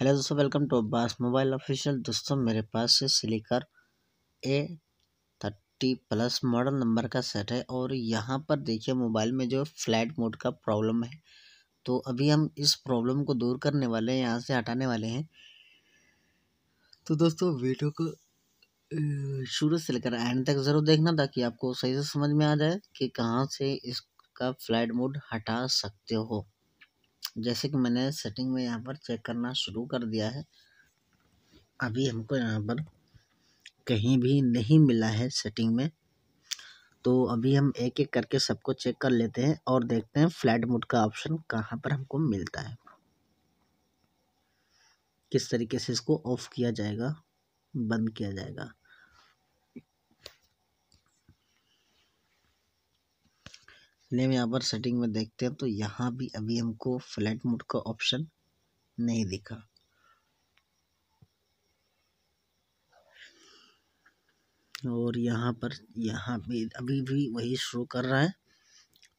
hello दोस्तों welcome to Abbas mobile official दोस्तों मेरे पास से A thirty plus model number का सेट है और यहाँ पर देखिए मोबाइल में जो फ्लैट मोड का प्रॉब्लम है तो अभी हम इस प्रॉब्लम को दूर करने वाले हैं यहाँ से हटाने वाले हैं तो दोस्तों वीडियो को शुरू से लेकर एंड तक ज़रूर देखना ताकि आपको सही से समझ में आ जाए कि कहाँ से इसका फ्लैट मोड हटा सकते हो जैसे कि मैंने सेटिंग में यहाँ पर चेक करना शुरू कर दिया है अभी हमको यहाँ पर कहीं भी नहीं मिला है सेटिंग में तो अभी हम एक एक करके सबको चेक कर लेते हैं और देखते हैं फ्लैट मोड का ऑप्शन कहाँ पर हमको मिलता है किस तरीके से इसको ऑफ़ किया जाएगा बंद किया जाएगा इसलिए यहाँ पर सेटिंग में देखते हैं तो यहाँ भी अभी हमको फ्लैट मोड का ऑप्शन नहीं दिखा और यहाँ पर यहाँ भी अभी भी वही शो कर रहा है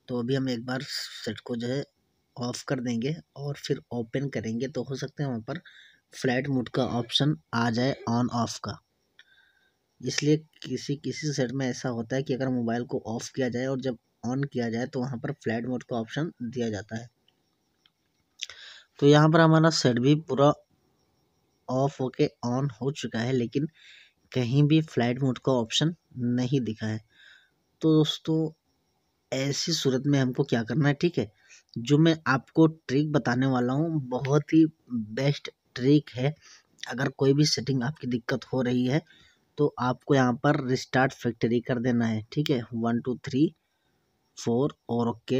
तो अभी हम एक बार सेट को जो है ऑफ़ कर देंगे और फिर ओपन करेंगे तो हो सकता है वहाँ पर फ्लैट मोड का ऑप्शन आ जाए ऑन ऑफ का इसलिए किसी किसी सेट में ऐसा होता है कि अगर मोबाइल को ऑफ़ किया जाए और जब ऑन किया जाए तो वहाँ पर फ्लाइट मोड का ऑप्शन दिया जाता है तो यहाँ पर हमारा सेट भी पूरा ऑफ होके ऑन हो चुका है लेकिन कहीं भी फ्लाइट मोड का ऑप्शन नहीं दिखा है तो दोस्तों ऐसी सूरत में हमको क्या करना है ठीक है जो मैं आपको ट्रिक बताने वाला हूँ बहुत ही बेस्ट ट्रिक है अगर कोई भी सेटिंग आपकी दिक्कत हो रही है तो आपको यहाँ पर रिस्टार्ट फैक्ट्री कर देना है ठीक है वन टू थ्री फोर और ओके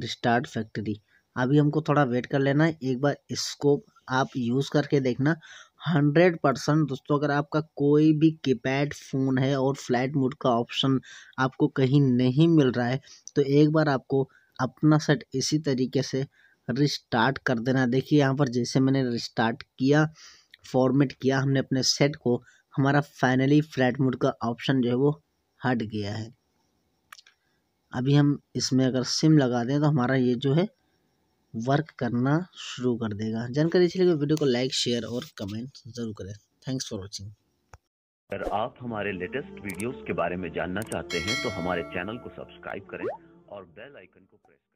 रिस्टार्ट फैक्ट्री अभी हमको थोड़ा वेट कर लेना है एक बार इसको आप यूज़ करके देखना हंड्रेड परसेंट दोस्तों अगर आपका कोई भी कीपैड फ़ोन है और फ्लैट मोड का ऑप्शन आपको कहीं नहीं मिल रहा है तो एक बार आपको अपना सेट इसी तरीके से रिस्टार्ट कर देना देखिए यहाँ पर जैसे मैंने रिस्टार्ट किया फॉर्मेट किया हमने अपने सेट को हमारा फाइनली फ्लैट मोड का ऑप्शन जो है वो हट गया है अभी हम इसमें अगर सिम लगा दें तो हमारा ये जो है वर्क करना शुरू कर देगा जानकारी अच्छी लगे वीडियो को लाइक शेयर और कमेंट ज़रूर करें थैंक्स फॉर वॉचिंग अगर आप हमारे लेटेस्ट वीडियोस के बारे में जानना चाहते हैं तो हमारे चैनल को सब्सक्राइब करें और बेल आइकन को प्रेस